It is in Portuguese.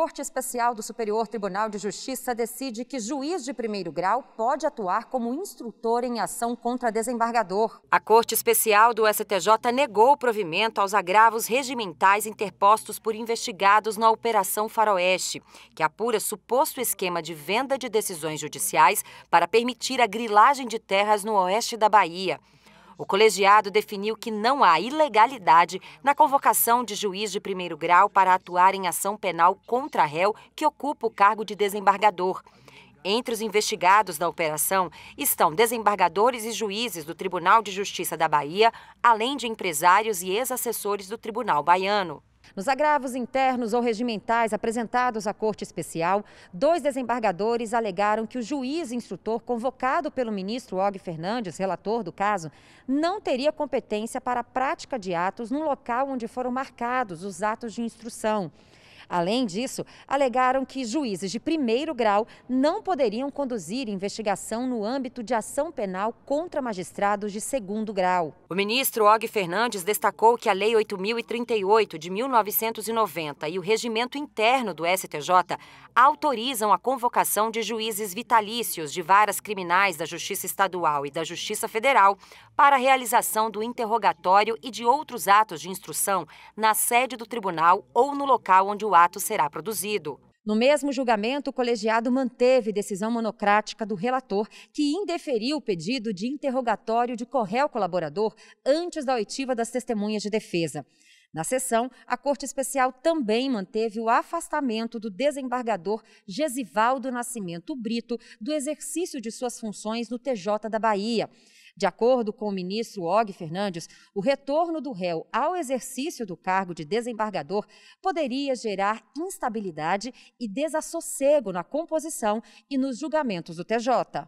Corte Especial do Superior Tribunal de Justiça decide que juiz de primeiro grau pode atuar como instrutor em ação contra desembargador. A Corte Especial do STJ negou o provimento aos agravos regimentais interpostos por investigados na Operação Faroeste, que apura suposto esquema de venda de decisões judiciais para permitir a grilagem de terras no oeste da Bahia. O colegiado definiu que não há ilegalidade na convocação de juiz de primeiro grau para atuar em ação penal contra réu que ocupa o cargo de desembargador. Entre os investigados da operação estão desembargadores e juízes do Tribunal de Justiça da Bahia, além de empresários e ex-assessores do Tribunal Baiano. Nos agravos internos ou regimentais apresentados à Corte Especial, dois desembargadores alegaram que o juiz instrutor convocado pelo ministro Og Fernandes, relator do caso, não teria competência para a prática de atos no local onde foram marcados os atos de instrução. Além disso, alegaram que juízes de primeiro grau não poderiam conduzir investigação no âmbito de ação penal contra magistrados de segundo grau. O ministro Og Fernandes destacou que a Lei 8038 de 1990 e o regimento interno do STJ autorizam a convocação de juízes vitalícios de varas criminais da Justiça Estadual e da Justiça Federal para a realização do interrogatório e de outros atos de instrução na sede do tribunal ou no local onde o será produzido. No mesmo julgamento, o colegiado manteve decisão monocrática do relator, que indeferiu o pedido de interrogatório de Correio colaborador antes da oitiva das testemunhas de defesa. Na sessão, a Corte Especial também manteve o afastamento do desembargador Gesivaldo Nascimento Brito do exercício de suas funções no TJ da Bahia. De acordo com o ministro Og Fernandes, o retorno do réu ao exercício do cargo de desembargador poderia gerar instabilidade e desassossego na composição e nos julgamentos do TJ.